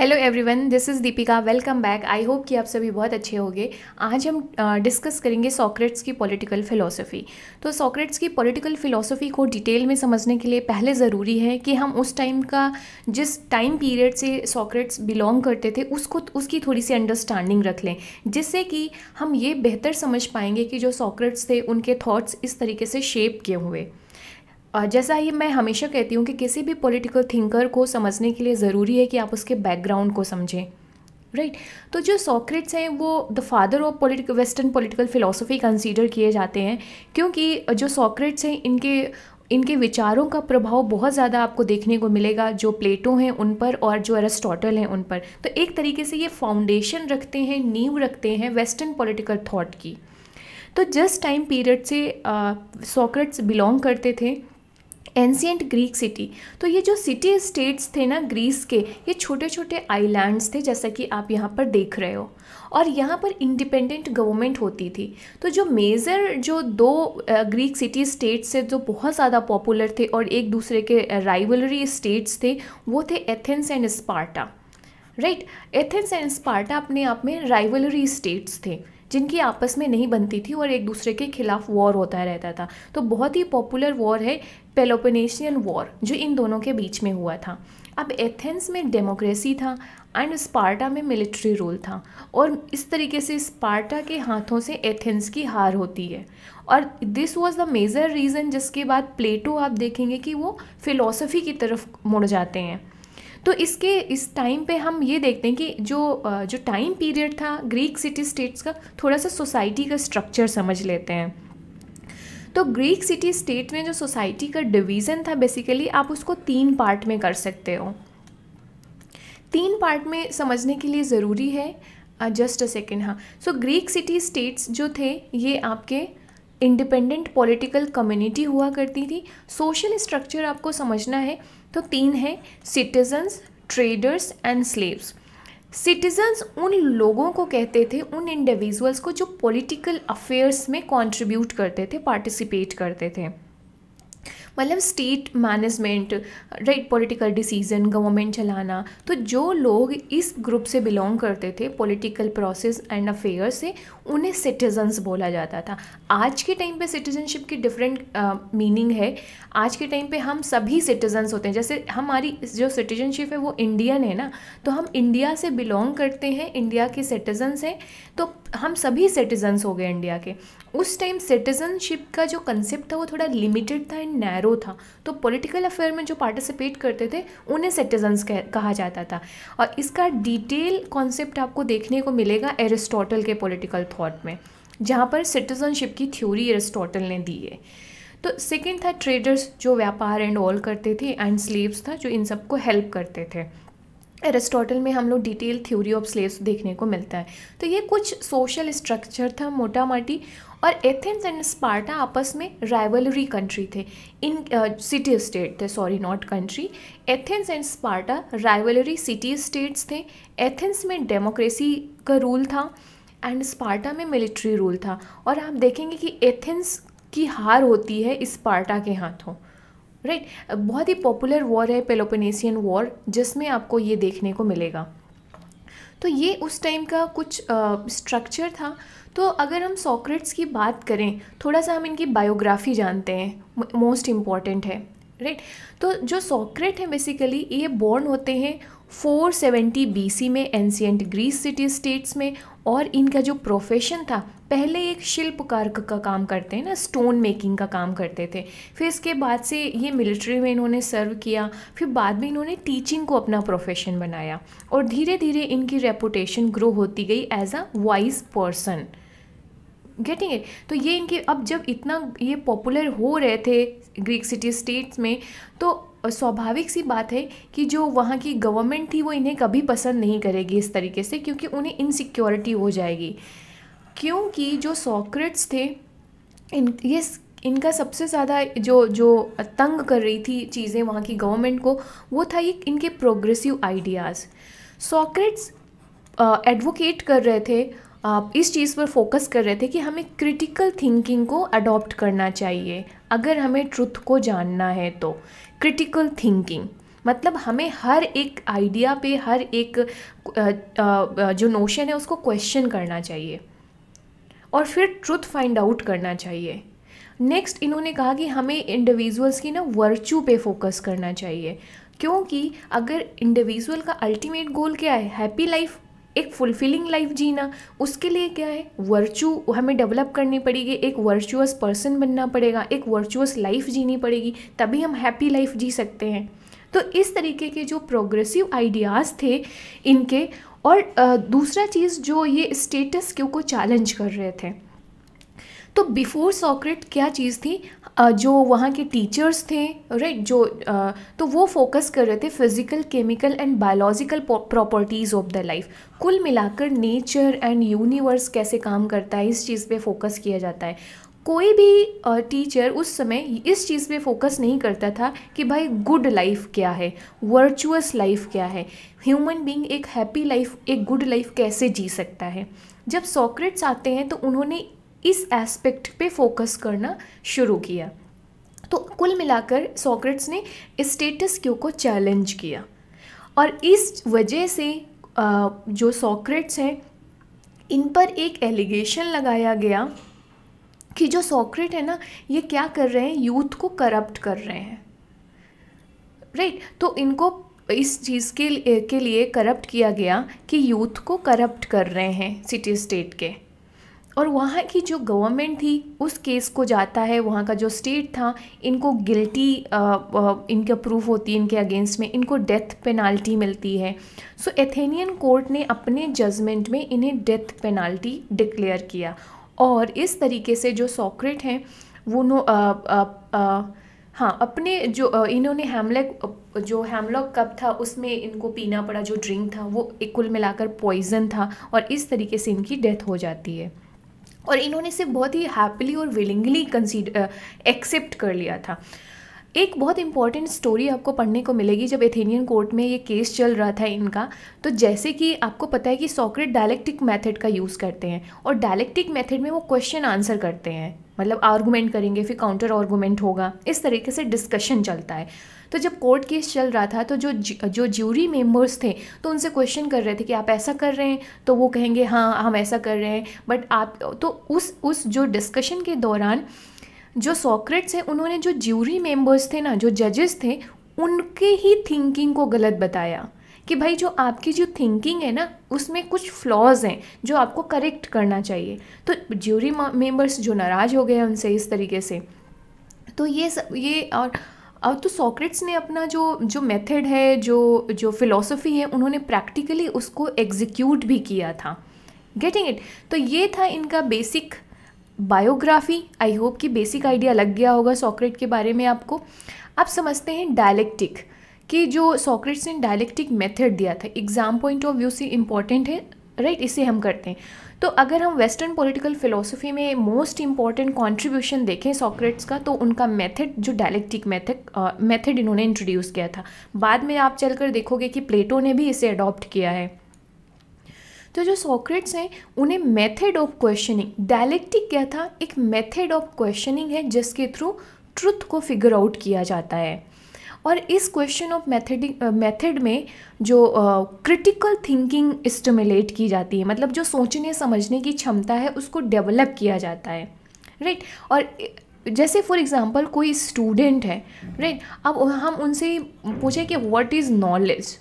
Hello everyone this is Deepika welcome back I hope कि आप सभी बहुत अच्छे होंगे आज हम डिस्कस करेंगे सॉक्रेट्स की पॉलिटिकल फ़िलोसफ़ी तो सॉक्रेट्स की पॉलिटिकल फ़िलोसफ़ी को डिटेल में समझने के लिए पहले ज़रूरी है कि हम उस टाइम का जिस टाइम पीरियड से सॉक्रेट्स बिलोंग करते थे उसको उसकी थोड़ी सी अंडरस्टैंडिंग रख लें जिससे कि हम ये बेहतर समझ पाएंगे कि जो सॉक्रेट्स थे उनके थाट्स इस तरीके से शेप किए हुए जैसा ही मैं हमेशा कहती हूँ कि किसी भी पॉलिटिकल थिंकर को समझने के लिए ज़रूरी है कि आप उसके बैकग्राउंड को समझें राइट right. तो जो सॉक्रेट्स हैं वो the father of politic western political philosophy consider किए जाते हैं क्योंकि जो सॉक्रेट्स हैं इनके इनके विचारों का प्रभाव बहुत ज़्यादा आपको देखने को मिलेगा जो प्लेटो हैं उन पर और जो एरिस्टोटल हैं उन पर तो एक तरीके से ये फाउंडेशन रखते हैं नींव रखते हैं वेस्टर्न पॉलिटिकल थाट की तो जिस टाइम पीरियड से सॉक्रेट्स बिलोंग करते थे एंशियंट ग्रीक सिटी तो ये जो सिटी स्टेट्स थे ना ग्रीस के ये छोटे छोटे आइलैंड्स थे जैसा कि आप यहाँ पर देख रहे हो और यहाँ पर इंडिपेंडेंट गवर्नमेंट होती थी तो जो मेजर जो दो ग्रीक सिटी स्टेट्स से जो बहुत ज़्यादा पॉपुलर थे और एक दूसरे के राइवलरी स्टेट्स थे वो थे Athens and Sparta right Athens and Sparta अपने आप में राइवलरी स्टेट्स थे जिनकी आपस में नहीं बनती थी और एक दूसरे के खिलाफ वॉर होता रहता था तो बहुत ही पॉपुलर वॉर है पेलोपोनेशियन वॉर जो इन दोनों के बीच में हुआ था अब एथेंस में डेमोक्रेसी था एंड स्पार्टा में मिलिट्री रूल था और इस तरीके से स्पार्टा के हाथों से एथेंस की हार होती है और this was the major reason जिसके बाद प्लेटो आप देखेंगे कि वो फिलोसफी की तरफ मुड़ जाते हैं तो इसके इस टाइम पे हम ये देखते हैं कि जो जो टाइम पीरियड था ग्रीक सिटी स्टेट्स का थोड़ा सा सोसाइटी का स्ट्रक्चर समझ लेते हैं तो ग्रीक सिटी स्टेट में जो सोसाइटी का डिवीज़न था बेसिकली आप उसको तीन पार्ट में कर सकते हो तीन पार्ट में समझने के लिए ज़रूरी है जस्ट अ सेकेंड हाँ सो ग्रीक सिटी स्टेट्स जो थे ये आपके इंडिपेंडेंट पॉलिटिकल कम्युनिटी हुआ करती थी सोशल स्ट्रक्चर आपको समझना है तो तीन है citizens traders and slaves citizens उन लोगों को कहते थे उन इंडिविजुअल्स को जो पॉलिटिकल अफेयर्स में कंट्रीब्यूट करते थे पार्टिसिपेट करते थे मतलब state management right political decision government चलाना तो जो लोग इस ग्रुप से बिलोंग करते थे पॉलिटिकल प्रोसेस एंड अफेयर से उन्हें सिटीजन्स बोला जाता था आज के टाइम पे सिटीजनशिप की डिफरेंट मीनिंग है आज के टाइम पे हम सभी सिटीजन्स होते हैं जैसे हमारी जो सिटीजनशिप है वो इंडियन है ना तो हम इंडिया से बिलोंग करते हैं इंडिया के सिटीजन्स हैं तो हम सभी सिटीजन्स हो गए इंडिया के उस टाइम सिटीजनशिप का जो कंसेप्ट था वो थोड़ा लिमिटेड था एंड नैरो था तो पॉलिटिकल अफेयर में जो पार्टिसिपेट करते थे उन्हें सिटीजन्स कहा जाता था और इसका डिटेल कॉन्सेप्ट आपको देखने को मिलेगा एरिस्टोटल के पॉलिटिकल थाट में जहाँ पर सिटीजनशिप की थ्योरी एरिस्टोटल ने दी है तो सेकेंड था ट्रेडर्स जो व्यापार एंड ऑल करते थे एंड स्लेव्स था जो इन सबको हेल्प करते थे एरिस्टोटल में हम लोग डिटेल थ्योरी ऑफ स्लेव्स देखने को मिलता है तो ये कुछ सोशल स्ट्रक्चर था मोटा माटी और एथेंस एंड स्पार्टा आपस में राइवलरी कंट्री थे इन सिटी स्टेट थे sorry not country Athens and Sparta rivalry city states थे एथेंस में डेमोक्रेसी का रूल था एंड स्पार्टा में मिलिट्री रूल था और आप देखेंगे कि एथेंस की हार होती है स्पार्टा के हाथों राइट right? बहुत ही पॉपुलर वॉर है पेलोपोनेशियन वॉर जिसमें आपको ये देखने को मिलेगा तो ये उस टाइम का कुछ स्ट्रक्चर था तो अगर हम सॉक्रेट्स की बात करें थोड़ा सा हम इनकी बायोग्राफी जानते हैं मोस्ट इम्पॉर्टेंट है राइट right? तो जो सोक्रेट हैं बेसिकली ये बॉर्न होते हैं 470 बीसी में एंशियंट ग्रीस सिटी स्टेट्स में और इनका जो प्रोफेशन था पहले एक शिल्पकार का, का काम करते हैं ना स्टोन मेकिंग का काम करते थे फिर इसके बाद से ये मिलिट्री में इन्होंने सर्व किया फिर बाद में इन्होंने टीचिंग को अपना प्रोफेशन बनाया और धीरे धीरे इनकी रेपुटेशन ग्रो होती गई as a wise person getting it तो ये इनके अब जब इतना ये पॉपुलर हो रहे थे ग्रीक सिटी स्टेट्स में तो स्वाभाविक सी बात है कि जो वहाँ की गवर्नमेंट थी वो इन्हें कभी पसंद नहीं करेगी इस तरीके से क्योंकि उन्हें इनसिक्योरिटी हो जाएगी क्योंकि जो सॉक्रेट्स थे इन ये इनका सबसे ज़्यादा जो जो तंग कर रही थी चीज़ें वहाँ की गवर्नमेंट को वो था ये इनके प्रोग्रेसिव आइडियाज़ सॉक्रेट्स एडवोकेट कर रहे थे इस चीज़ पर फोकस कर रहे थे कि हमें क्रिटिकल थिंकिंग को अडॉप्ट करना चाहिए अगर हमें ट्रुथ को जानना है तो क्रिटिकल थिंकिंग मतलब हमें हर एक आइडिया पे हर एक जो नोशन है उसको क्वेश्चन करना चाहिए और फिर ट्रुथ फाइंड आउट करना चाहिए नेक्स्ट इन्होंने कहा कि हमें इंडिविजुअल्स की ना वर्चू पे फोकस करना चाहिए क्योंकि अगर इंडिविजुअल का अल्टीमेट गोल क्या है हैप्पी लाइफ एक फुलफिलिंग लाइफ जीना उसके लिए क्या है वर्चू हमें डेवलप करनी पड़ेगी एक वर्चुअस पर्सन बनना पड़ेगा एक वर्चुअस लाइफ जीनी पड़ेगी तभी हम हैप्पी लाइफ जी सकते हैं तो इस तरीके के जो प्रोग्रेसिव आइडियाज़ थे इनके और दूसरा चीज़ जो ये स्टेटस क्यों को चैलेंज कर रहे थे तो बिफ़ोर सॉक्रेट क्या चीज़ थी जो वहाँ के टीचर्स थे राइट जो तो वो फोकस कर रहे थे physical chemical and biological properties of the life कुल मिलाकर नेचर एंड यूनिवर्स कैसे काम करता है इस चीज़ पे फोकस किया जाता है कोई भी टीचर उस समय इस चीज़ पे फोकस नहीं करता था कि भाई गुड लाइफ क्या है वर्चुअस लाइफ क्या है ह्यूमन बीइंग एक हैप्पी लाइफ एक गुड लाइफ कैसे जी सकता है जब सॉक्रेट्स आते हैं तो उन्होंने इस एस्पेक्ट पे फोकस करना शुरू किया तो कुल मिलाकर सॉक्रेट्स ने स्टेटस क्यू को चैलेंज किया और इस वजह से जो सॉक्रेट्स हैं इन पर एक एलिगेशन लगाया गया कि जो सॉक्रेट है ना ये क्या कर रहे हैं यूथ को करप्ट कर रहे हैं राइट right? तो इनको इस चीज़ के के लिए करप्ट किया गया कि यूथ को करप्ट कर रहे हैं सिटी स्टेट के और वहाँ की जो गवर्नमेंट थी उस केस को जाता है वहाँ का जो स्टेट था इनको गिल्टी इनका प्रूफ होती है इनके अगेंस्ट में इनको डेथ पेनाल्टी मिलती है सो एथेनियन कोर्ट ने अपने जजमेंट में इन्हें डेथ पेनाल्टी डिक्लेयर किया और इस तरीके से जो सॉक्रेट हैं वो नो हाँ अपने जो इन्होंने हेमलेक जो हेमलॉक कप था उसमें इनको पीना पड़ा जो ड्रिंक था वो एक कुल मिलाकर पॉइजन था और इस तरीके से इनकी डेथ हो जाती है और इन्होंने इसे बहुत ही हैप्पीली और विलिंगली कंसीडर एक्सेप्ट कर लिया था एक बहुत इंपॉर्टेंट स्टोरी आपको पढ़ने को मिलेगी जब एथेनियन कोर्ट में ये केस चल रहा था इनका तो जैसे कि आपको पता है कि सॉक्रेट डायलेक्टिक मेथड का यूज़ करते हैं और डायलेक्टिक मेथड में वो क्वेश्चन आंसर करते हैं मतलब आर्गूमेंट करेंगे फिर काउंटर आर्गूमेंट होगा इस तरीके से डिस्कशन चलता है तो जब कोर्ट केस चल रहा था तो जो जो ज्यूरी मेम्बर्स थे तो उनसे क्वेश्चन कर रहे थे कि आप ऐसा कर रहे हैं तो वो कहेंगे हाँ हम ऐसा कर रहे हैं बट आप तो उस उस जो डिस्कशन के दौरान जो सॉक्रेट्स हैं उन्होंने जो ज्यूरी मेम्बर्स थे ना जो जजेस थे उनके ही थिंकिंग को गलत बताया कि भाई जो आपकी जो थिंकिंग है ना उसमें कुछ फ्लॉज हैं जो आपको करेक्ट करना चाहिए तो ज्यूरी मेम्बर्स जो नाराज़ हो गए उनसे इस तरीके से तो ये सब ये और अब तो सॉक्रेट्स ने अपना जो जो मेथड है जो जो फिलॉसफी है उन्होंने प्रैक्टिकली उसको एग्जीक्यूट भी किया था गेटिंग इट तो ये था इनका बेसिक बायोग्राफी आई होप कि बेसिक आइडिया लग गया होगा सॉक्रेट के बारे में आपको आप समझते हैं डायलेक्टिक कि जो सॉक्रेट्स ने डायलेक्टिक मेथड दिया था एग्ज़ाम पॉइंट ऑफ व्यू से इम्पॉर्टेंट है राइट right? इसे हम करते हैं तो अगर हम वेस्टर्न पॉलिटिकल फिलोसफी में मोस्ट इंपॉर्टेंट कॉन्ट्रीब्यूशन देखें सॉक्रेट्स का तो उनका मेथड जो डायलेक्टिक मेथड मेथड इन्होंने इंट्रोड्यूस किया था बाद में आप चलकर देखोगे कि प्लेटो ने भी इसे अडॉप्ट किया है तो जो सॉक्रेट्स हैं उन्हें मेथड ऑफ क्वेश्चनिंग डायलेक्टिक क्या था एक मेथड ऑफ क्वेश्चनिंग है जिसके थ्रू ट्रुथ को फिगर आउट किया जाता है और इस क्वेश्चन ऑफ मेथड मेथड में जो क्रिटिकल थिंकिंग स्टिमुलेट की जाती है मतलब जो सोचने समझने की क्षमता है उसको डेवलप किया जाता है राइट right? और uh, जैसे फॉर एग्ज़ाम्पल कोई स्टूडेंट है राइट right? अब हम उनसे पूछें कि what is knowledge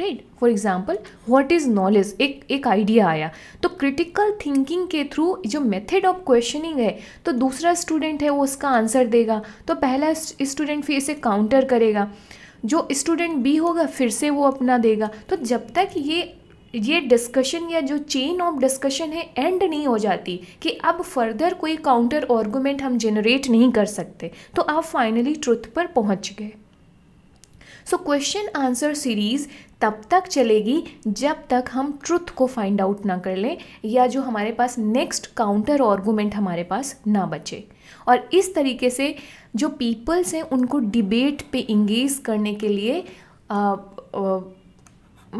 right for example what is knowledge एक एक आइडिया आया तो क्रिटिकल थिंकिंग के थ्रू जो मेथड ऑफ क्वेश्चनिंग है तो दूसरा स्टूडेंट है वो उसका आंसर देगा तो पहला स्टूडेंट फिर इसे काउंटर करेगा जो स्टूडेंट बी होगा फिर से वो अपना देगा तो जब तक ये ये डिस्कशन या जो चेन ऑफ डिस्कशन है एंड नहीं हो जाती कि अब फर्दर कोई काउंटर आर्गूमेंट हम जनरेट नहीं कर सकते तो आप फाइनली ट्रुथ पर पहुंच गए सो क्वेश्चन आंसर सीरीज़ तब तक चलेगी जब तक हम ट्रुथ को फाइंड आउट ना कर लें या जो हमारे पास नेक्स्ट काउंटर ऑर्गूमेंट हमारे पास ना बचे और इस तरीके से जो पीपल्स हैं उनको डिबेट पे इंगेज करने के लिए आ, आ,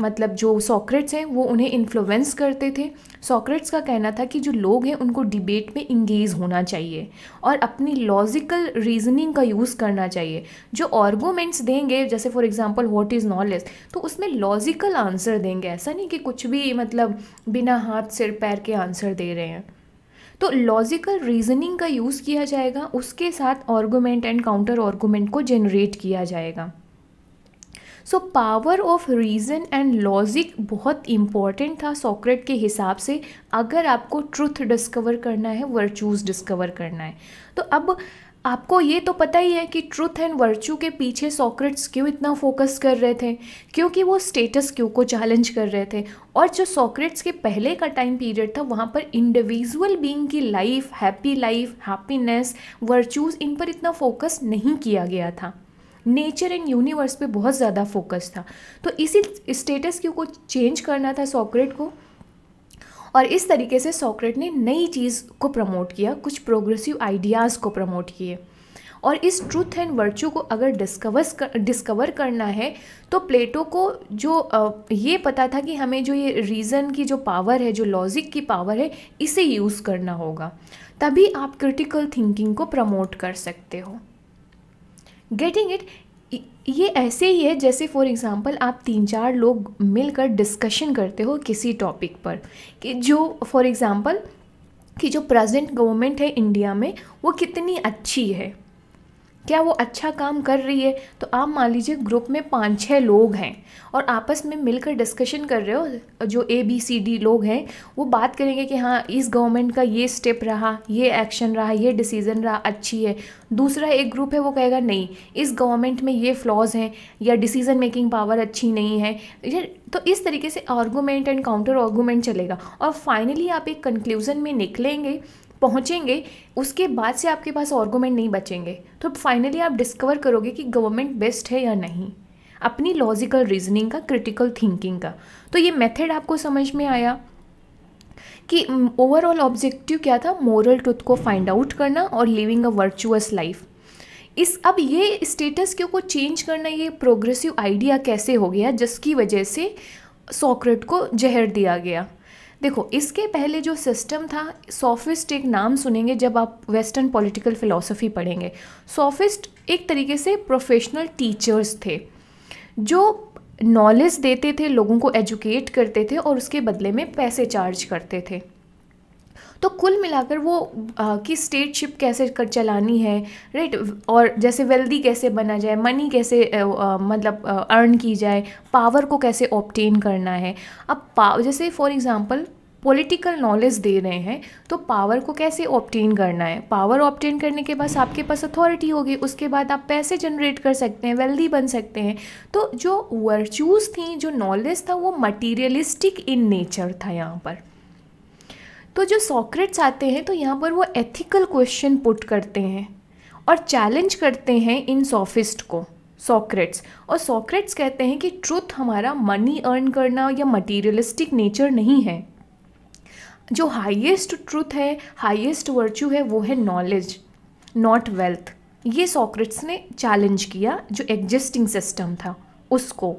मतलब जो सॉक्रेट्स हैं वो उन्हें इन्फ्लुएंस करते थे सॉक्रेट्स का कहना था कि जो लोग हैं उनको डिबेट में इंगेज होना चाहिए और अपनी लॉजिकल रीजनिंग का यूज़ करना चाहिए जो आर्गूमेंट्स देंगे जैसे for example what is knowledge तो उसमें लॉजिकल आंसर देंगे ऐसा नहीं कि कुछ भी मतलब बिना हाथ सिर पैर के आंसर दे रहे हैं तो लॉजिकल रीजनिंग का यूज़ किया जाएगा उसके साथ आर्गूमेंट एंड काउंटर आर्गूमेंट को जनरेट किया जाएगा so power of reason and logic बहुत इम्पॉर्टेंट था सॉक्रेट के हिसाब से अगर आपको ट्रुथ डिस्कवर करना है वर्चूज़ डिस्कवर करना है तो अब आपको ये तो पता ही है कि ट्रुथ एंड वर्चू के पीछे सॉक्रेट्स क्यों इतना फोकस कर रहे थे क्योंकि वो स्टेटस क्यू को चैलेंज कर रहे थे और जो सॉक्रेट्स के पहले का टाइम पीरियड था वहाँ पर इंडिविजुअल बीइंग की life happy life happiness virtues इन पर इतना फोकस नहीं किया गया था नेचर एंड यूनिवर्स पे बहुत ज़्यादा फोकस था तो इसी स्टेटस क्यू को चेंज करना था सॉक्रेट को और इस तरीके से सॉक्रेट ने नई चीज़ को प्रमोट किया कुछ प्रोग्रेसिव आइडियाज़ को प्रमोट किए और इस ट्रूथ एंड वर्च्यू को अगर डिस्कवर्स कर डिस्कवर करना है तो प्लेटो को जो ये पता था कि हमें जो ये रीज़न की जो पावर है जो लॉजिक की पावर है इसे यूज़ करना होगा तभी आप क्रिटिकल थिंकिंग को प्रमोट कर सकते हो गेटिंग इट ये ऐसे ही है जैसे फॉर एग्ज़ाम्पल आप तीन चार लोग मिलकर डिस्कशन करते हो किसी टॉपिक पर कि जो फॉर एग्ज़ाम्पल कि जो प्रेजेंट गवर्नमेंट है इंडिया में वो कितनी अच्छी है क्या वो अच्छा काम कर रही है तो आप मान लीजिए ग्रुप में पाँच छः लोग हैं और आपस में मिलकर डिस्कशन कर रहे हो जो ए बी सी डी लोग हैं वो बात करेंगे कि हाँ इस गवर्नमेंट का ये स्टेप रहा ये एक्शन रहा ये डिसीज़न रहा अच्छी है दूसरा एक ग्रुप है वो कहेगा नहीं इस गवर्नमेंट में ये फ्लॉज हैं या डिसीज़न मेकिंग पावर अच्छी नहीं है तो इस तरीके से आर्गूमेंट एंड काउंटर आर्गूमेंट चलेगा और फाइनली आप एक कंक्लूज़न में निकलेंगे पहुँचेंगे उसके बाद से आपके पास ऑर्गूमेंट नहीं बचेंगे तो फाइनली आप डिस्कवर करोगे कि गवर्नमेंट बेस्ट है या नहीं अपनी लॉजिकल रीजनिंग का क्रिटिकल थिंकिंग का तो ये मेथड आपको समझ में आया कि ओवरऑल ऑब्जेक्टिव क्या था मॉरल ट्रुथ को फाइंड आउट करना और लिविंग अ वर्चुअस लाइफ इस अब ये स्टेटस क्यों को चेंज करना ये प्रोग्रेसिव आइडिया कैसे हो गया जिसकी वजह से सॉक्रेट को जहर दिया गया देखो इसके पहले जो सिस्टम था सॉफिस्ट एक नाम सुनेंगे जब आप वेस्टर्न पॉलिटिकल फ़िलासफ़ी पढ़ेंगे सॉफिस्ट एक तरीके से प्रोफेशनल टीचर्स थे जो नॉलेज देते थे लोगों को एजुकेट करते थे और उसके बदले में पैसे चार्ज करते थे तो कुल मिलाकर वो आ, कि स्टेटशिप कैसे कर चलानी है राइट और जैसे वेल्दी कैसे बना जाए मनी कैसे आ, आ, मतलब अर्न की जाए पावर को कैसे ऑप्टेन करना है अब पा जैसे फॉर एग्ज़ाम्पल पॉलिटिकल नॉलेज दे रहे हैं तो पावर को कैसे ऑप्टेन करना है पावर ऑप्टेन करने के बाद आपके पास अथॉरिटी होगी उसके बाद आप पैसे जनरेट कर सकते हैं वेल्दी बन सकते हैं तो जो वर्चूज़ थी जो नॉलेज था वो मटीरियलिस्टिक इन नेचर था यहाँ पर तो जो सॉक्रेट्स आते हैं तो यहाँ पर वो एथिकल क्वेश्चन पुट करते हैं और चैलेंज करते हैं इन सॉफिस्ट को सॉक्रेट्स और सॉक्रेट्स कहते हैं कि ट्रुथ हमारा मनी अर्न करना या मटीरियलिस्टिक नेचर नहीं है जो हाईएस्ट ट्रुथ है हाईएस्ट वर्च्यू है वो है नॉलेज नॉट वेल्थ ये सॉक्रेट्स ने चैलेंज किया जो एग्जिस्टिंग सिस्टम था उसको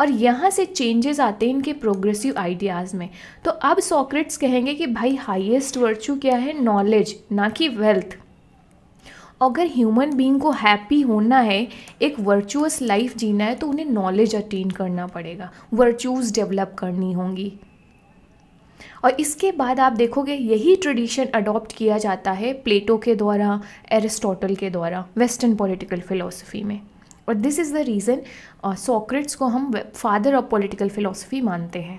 और यहाँ से चेंजेस आते हैं इनके प्रोग्रेसिव आइडियाज़ में तो अब सॉक्रेट्स कहेंगे कि भाई हाईएस्ट वर्च्यू क्या है नॉलेज ना कि वेल्थ अगर ह्यूमन बीइंग को हैप्पी होना है एक वर्चुअस लाइफ जीना है तो उन्हें नॉलेज अटेन करना पड़ेगा वर्चूज़ डेवलप करनी होंगी और इसके बाद आप देखोगे यही ट्रेडिशन अडॉप्ट किया जाता है प्लेटो के द्वारा एरिस्टोटल के द्वारा वेस्टर्न पॉलिटिकल फिलोसफी में और this is the reason Socrates को हम फादर ऑफ पॉलिटिकल फ़िलासफ़ी मानते हैं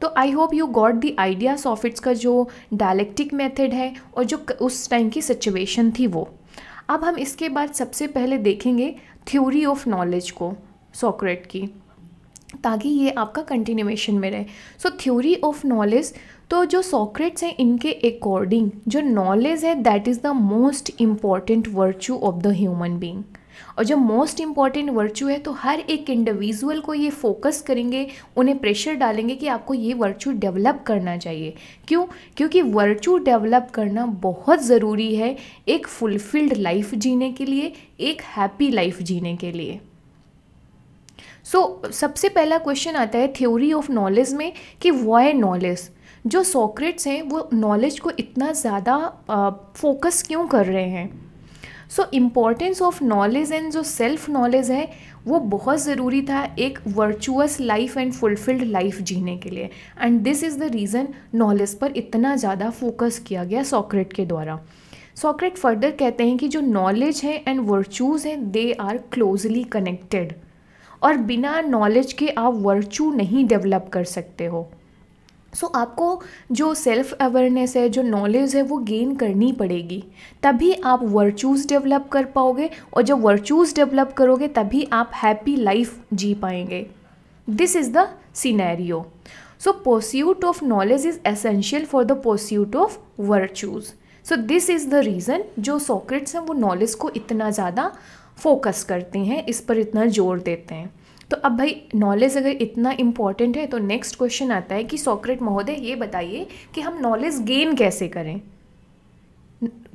तो I hope you got the idea Sophists का जो डायलेक्टिक मेथड है और जो उस टाइम की सिचुएशन थी वो अब हम इसके बाद सबसे पहले देखेंगे थ्योरी ऑफ नॉलेज को सोक्रेट की ताकि ये आपका कंटिन्यूएशन में रहे सो थ्योरी ऑफ नॉलेज तो जो सॉक्रेट्स हैं इनके अकॉर्डिंग जो नॉलेज है that is the most important virtue of the human being और जब मोस्ट इम्पॉर्टेंट वर्चू है तो हर एक इंडिविजुअल को ये फोकस करेंगे उन्हें प्रेशर डालेंगे कि आपको ये वर्चू डेवलप करना चाहिए क्यों क्योंकि वर्चू डेवलप करना बहुत ज़रूरी है एक फुलफिल्ड लाइफ जीने के लिए एक हैप्पी लाइफ जीने के लिए सो so, सबसे पहला क्वेश्चन आता है थ्योरी ऑफ नॉलेज में कि वाई नॉलेज जो सॉक्रेट्स हैं वो नॉलेज को इतना ज़्यादा फोकस क्यों कर रहे हैं so importance of knowledge and जो सेल्फ नॉलेज है वो बहुत ज़रूरी था एक virtuous life and fulfilled life जीने के लिए and this is the reason knowledge पर इतना ज़्यादा फोकस किया गया सॉक्रेट के द्वारा सॉक्रेट फर्दर कहते हैं कि जो नॉलेज है एंड वर्चूज़ हैं दे आर क्लोजली कनेक्टेड और बिना नॉलेज के आप वर्चू नहीं डेवलप कर सकते हो सो so, आपको जो सेल्फ अवेयरनेस है जो नॉलेज है वो गेन करनी पड़ेगी तभी आप वर्चूज़ डेवलप कर पाओगे और जब वर्चूज़ डेवलप करोगे तभी आप हैप्पी लाइफ जी पाएंगे this is the scenario so pursuit of knowledge is essential for the pursuit of virtues so this is the reason जो सॉक्रेट्स हैं वो नॉलेज को इतना ज़्यादा फोकस करते हैं इस पर इतना जोर देते हैं तो अब भाई नॉलेज अगर इतना इम्पॉर्टेंट है तो नेक्स्ट क्वेश्चन आता है कि सॉक्रेट महोदय ये बताइए कि हम नॉलेज गेन कैसे करें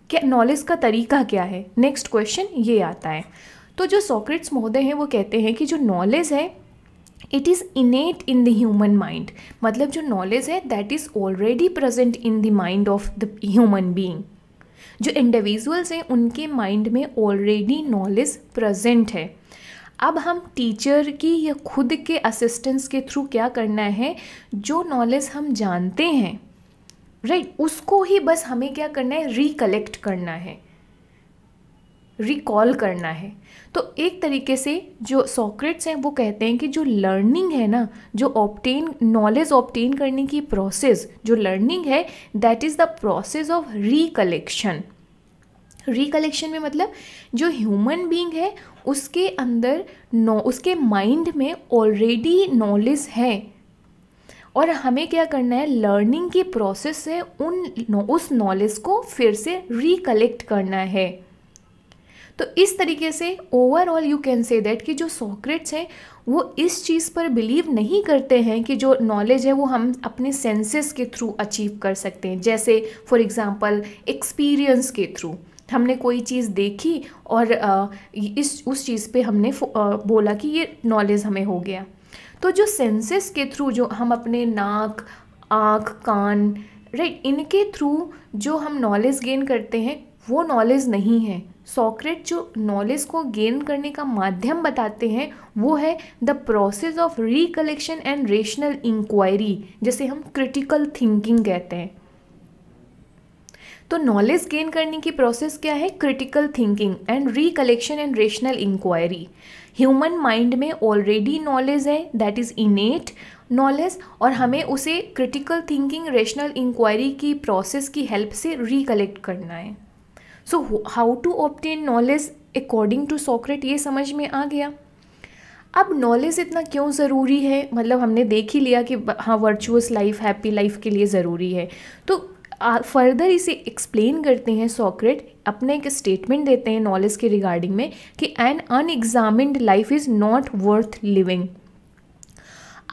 क्या नॉलेज का तरीका क्या है नेक्स्ट क्वेश्चन ये आता है तो जो सॉक्रेट्स महोदय हैं वो कहते हैं कि जो नॉलेज है it is innate in the human mind मतलब जो नॉलेज है that is already present in the mind of the human being जो इंडिविजुअल्स हैं उनके माइंड में ऑलरेडी नॉलेज प्रजेंट है अब हम टीचर की या खुद के असिस्टेंस के थ्रू क्या करना है जो नॉलेज हम जानते हैं राइट right, उसको ही बस हमें क्या करना है रिकलेक्ट करना है रिकॉल करना है तो एक तरीके से जो सॉक्रेट्स हैं वो कहते हैं कि जो लर्निंग है ना जो ऑप्टेन नॉलेज ऑप्टेन करने की प्रोसेस जो लर्निंग है that is the process of recollection recollection में मतलब जो ह्यूमन बीइंग है उसके अंदर नो उसके माइंड में ऑलरेडी नॉलेज है और हमें क्या करना है लर्निंग की प्रोसेस से उन उस नॉलेज को फिर से रिकलेक्ट करना है तो इस तरीके से overall you can say that कि जो सॉक्रेट्स हैं वो इस चीज़ पर बिलीव नहीं करते हैं कि जो नॉलेज है वो हम अपने सेंसेस के थ्रू अचीव कर सकते हैं जैसे फॉर एग्ज़ाम्पल एक्सपीरियंस के थ्रू हमने कोई चीज़ देखी और इस उस चीज़ पे हमने बोला कि ये नॉलेज हमें हो गया तो जो सेंसेस के थ्रू जो हम अपने नाक आँख कान राइट इनके थ्रू जो हम नॉलेज गेन करते हैं वो नॉलेज नहीं है सॉक्रेट जो नॉलेज को गेन करने का माध्यम बताते हैं वो है the process of recollection and rational inquiry जिसे हम क्रिटिकल थिंकिंग कहते हैं तो नॉलेज गेन करने की प्रोसेस क्या है critical thinking and recollection and rational inquiry human mind में ऑलरेडी नॉलेज है दैट इज़ इनेट नॉलेज और हमें उसे क्रिटिकल थिंकिंग रेशनल इंक्वायरी की प्रोसेस की हेल्प से रिकलेक्ट करना है so how to obtain knowledge according to Socrates ये समझ में आ गया अब नॉलेज इतना क्यों ज़रूरी है मतलब हमने देख ही लिया कि हाँ वर्चुअस लाइफ हैप्पी लाइफ के लिए ज़रूरी है तो फर्दर इसे एक्सप्लेन करते हैं सॉक्रेट अपने एक स्टेटमेंट देते हैं नॉलेज के रिगार्डिंग में कि an unexamined life is not worth living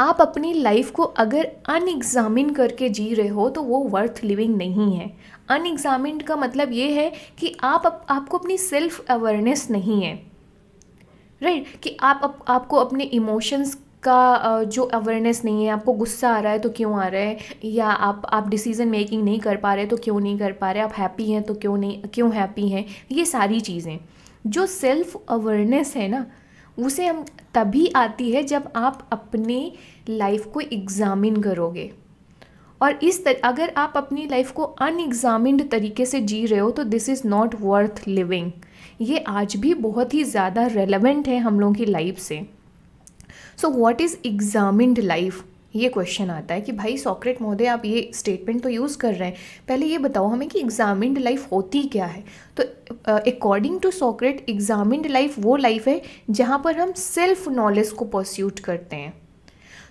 आप अपनी लाइफ को अगर अनएग्जामिन करके जी रहे हो तो वो वर्थ लिविंग नहीं है अनएग्जामिन का मतलब ये है कि आप अप, आपको अपनी सेल्फ अवेयरनेस नहीं है राइट right? कि आप अप, आपको अपने इमोशंस का जो अवेयरनेस नहीं है आपको गुस्सा आ रहा है तो क्यों आ रहा है या आप आप डिसीज़न मेकिंग नहीं कर पा रहे तो क्यों नहीं कर पा रहे आप हैप्पी हैं तो क्यों नहीं क्यों हैप्पी हैं ये सारी चीज़ें जो सेल्फ अवेयरनेस है ना उसे हम तभी आती है जब आप अपने लाइफ को एग्ज़ामिन करोगे और इस तर, अगर आप अपनी लाइफ को अनएग्जामिंड तरीके से जी रहे हो तो this is not worth living ये आज भी बहुत ही ज़्यादा रेलेवेंट है हम लोगों की लाइफ से so what is examined life ये क्वेश्चन आता है कि भाई सॉक्रेट महोदय आप ये स्टेटमेंट तो यूज़ कर रहे हैं पहले ये बताओ हमें कि एग्जामिंड लाइफ होती क्या है तो according to Socrates examined life वो लाइफ है जहाँ पर हम सेल्फ नॉलेज को परस्यूट करते हैं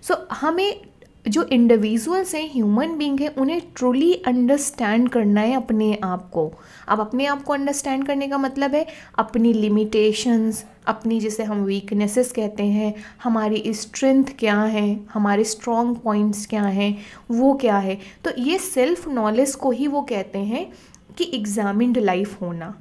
सो so, हमें जो इंडिविजुअल्स हैं ह्यूमन बींग हैं उन्हें ट्रूली अंडरस्टैंड करना है अपने आप को अब अपने आप को अंडरस्टैंड करने का मतलब है अपनी लिमिटेशंस अपनी जिसे हम वीकनेसेस कहते हैं हमारी स्ट्रेंथ क्या है हमारे स्ट्रॉन्ग पॉइंट्स क्या हैं वो क्या है तो ये सेल्फ नॉलेज को ही वो कहते हैं कि एग्जामिंड लाइफ होना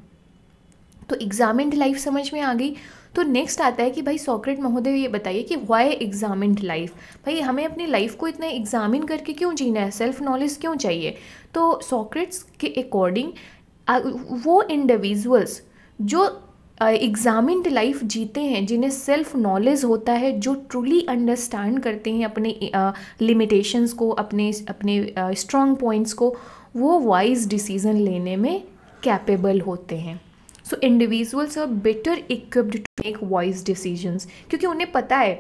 तो एग्जामिंड लाइफ समझ में आ गई तो नेक्स्ट आता है कि भाई सॉक्रेट महोदय ये बताइए कि वाई एग्जामिन लाइफ भाई हमें अपनी लाइफ को इतना एग्जामिन करके क्यों जीना है सेल्फ नॉलेज क्यों चाहिए तो सॉक्रेट्स के अकॉर्डिंग वो इंडिविजुअल्स जो uh, लाइफ जीते हैं जिन्हें सेल्फ नॉलेज होता है जो ट्रूली अंडरस्टैंड करते हैं अपने लिमिटेशंस uh, को अपने अपने स्ट्रॉन्ग uh, पॉइंट्स को वो वाइज डिसीज़न लेने में कैपेबल होते हैं so individuals are better equipped to make wise decisions क्योंकि उन्हें पता है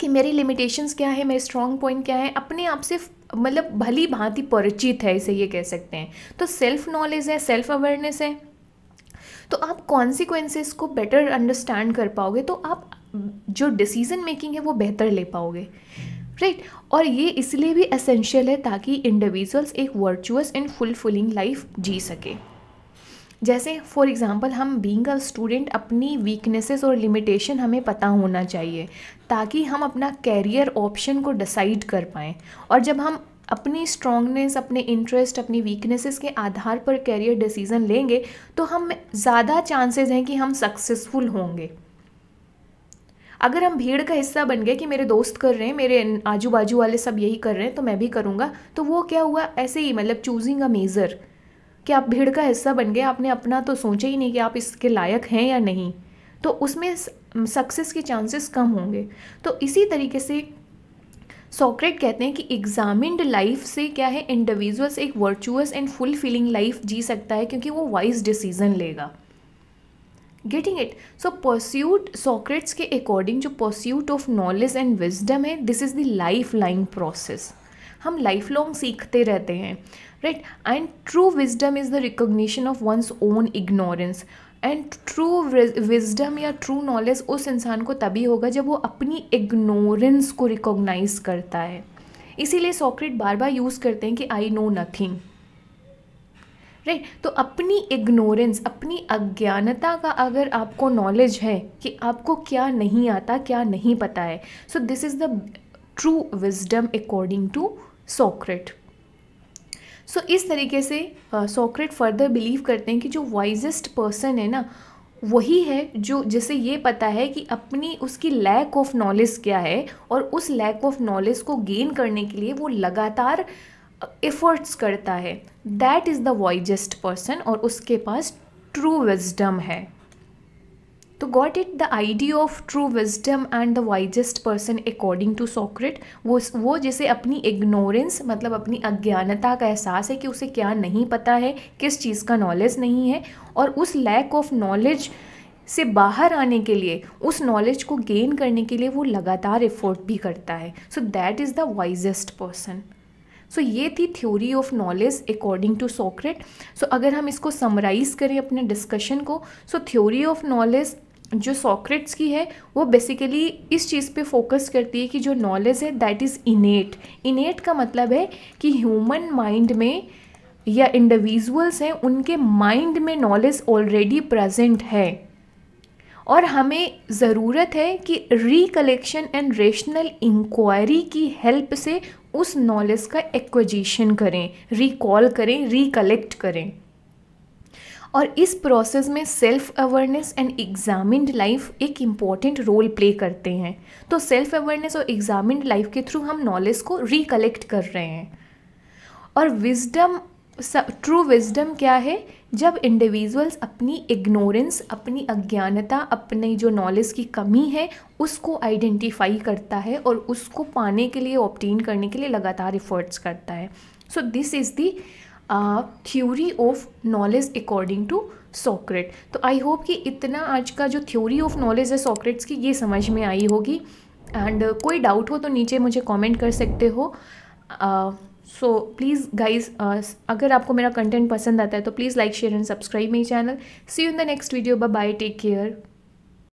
कि मेरी लिमिटेशंस क्या है मेरे स्ट्रॉन्ग पॉइंट क्या है अपने आप से मतलब भली भांति परिचित है इसे ये कह सकते हैं तो सेल्फ नॉलेज है सेल्फ अवेयरनेस है तो आप कॉन्सिक्वेंसेस को बेटर अंडरस्टैंड कर पाओगे तो आप जो डिसीजन मेकिंग है वो बेहतर ले पाओगे राइट right? और ये इसलिए भी असेंशियल है ताकि इंडिविजुअल्स एक वर्चुअस एंड फुलफिलिंग लाइफ जी सके जैसे फॉर एग्ज़ाम्पल हम बींग अ स्टूडेंट अपनी वीकनेसेस और लिमिटेशन हमें पता होना चाहिए ताकि हम अपना कैरियर ऑप्शन को डिसाइड कर पाएँ और जब हम अपनी स्ट्रांगनेस अपने इंटरेस्ट अपनी वीकनेसेस के आधार पर कैरियर डिसीज़न लेंगे तो हम ज़्यादा चांसेस हैं कि हम सक्सेसफुल होंगे अगर हम भीड़ का हिस्सा बन गए कि मेरे दोस्त कर रहे हैं मेरे आजू बाजू वाले सब यही कर रहे हैं तो मैं भी करूँगा तो वो क्या हुआ ऐसे ही मतलब चूजिंग अ मेज़र कि आप भीड़ का हिस्सा बन गए आपने अपना तो सोचा ही नहीं कि आप इसके लायक हैं या नहीं तो उसमें सक्सेस के चांसेस कम होंगे तो इसी तरीके से सॉक्रेट कहते हैं कि एग्जामिंड लाइफ से क्या है इंडिविजुअल्स एक वर्चुअस एंड फुलफिलिंग लाइफ जी सकता है क्योंकि वो वाइज डिसीजन लेगा getting it so pursuit Socrates के अकॉर्डिंग जो pursuit of knowledge and wisdom है this is the life line process हम लाइफ लॉन्ग सीखते रहते हैं right and true wisdom is the recognition of one's own ignorance and true wisdom या true knowledge उस इंसान को तभी होगा जब वो अपनी इग्नोरेंस को रिकोगनाइज करता है इसीलिए सॉक्रेट बार बार यूज़ करते हैं कि आई नो नथिंग राइट तो अपनी इग्नोरेंस अपनी अज्ञानता का अगर आपको नॉलेज है कि आपको क्या नहीं आता क्या नहीं पता है so this is the true wisdom according to Socrates so इस तरीके से सोक्रेट फर्दर बिलीव करते हैं कि जो वाइजेस्ट पर्सन है ना वही है जो जिसे ये पता है कि अपनी उसकी लैक ऑफ नॉलेज क्या है और उस लैक ऑफ नॉलेज को गेन करने के लिए वो लगातार एफर्ट्स करता है that is the wisest person और उसके पास ट्रू विजडम है तो got it the idea of true wisdom and the wisest person according to Socrates वो वो जिसे अपनी इग्नोरेंस मतलब अपनी अज्ञानता का एहसास है कि उसे क्या नहीं पता है किस चीज़ का नॉलेज नहीं है और उस लैक ऑफ नॉलेज से बाहर आने के लिए उस नॉलेज को गेन करने के लिए वो लगातार एफोर्ट भी करता है so that is the wisest person so ये थी theory of knowledge according to Socrates so अगर हम इसको समराइज़ करें अपने डिस्कशन को सो थ्योरी ऑफ नॉलेज जो सॉक्रेट्स की है वो बेसिकली इस चीज़ पे फोकस करती है कि जो नॉलेज है दैट इज़ इनेट इनेट का मतलब है कि ह्यूमन माइंड में या इंडिविजुअल्स हैं उनके माइंड में नॉलेज ऑलरेडी प्रेजेंट है और हमें ज़रूरत है कि रिकलेक्शन एंड रेशनल इंक्वायरी की हेल्प से उस नॉलेज का एक्विजिशन करें रिकॉल करें रिकलेक्ट करें और इस प्रोसेस में self awareness and examined life एक इम्पॉर्टेंट रोल प्ले करते हैं तो सेल्फ अवेयरनेस और एग्जामिंड लाइफ के थ्रू हम नॉलेज को रिकलेक्ट कर रहे हैं और विजडम ट्रू विजडम क्या है जब इंडिविजुअल्स अपनी इग्नोरेंस अपनी अज्ञानता अपनी जो नॉलेज की कमी है उसको आइडेंटिफाई करता है और उसको पाने के लिए ऑप्टेन करने के लिए लगातार एफर्ट्स करता है so this is the theory of knowledge according to Socrates तो आई होप कि इतना आज का जो थ्योरी ऑफ नॉलेज है सॉक्रेट्स की ये समझ में आई होगी एंड uh, कोई डाउट हो तो नीचे मुझे कमेंट कर सकते हो सो प्लीज़ गाइज अगर आपको मेरा कंटेंट पसंद आता है तो please like share and subscribe मेरी channel see you in the next video bye take care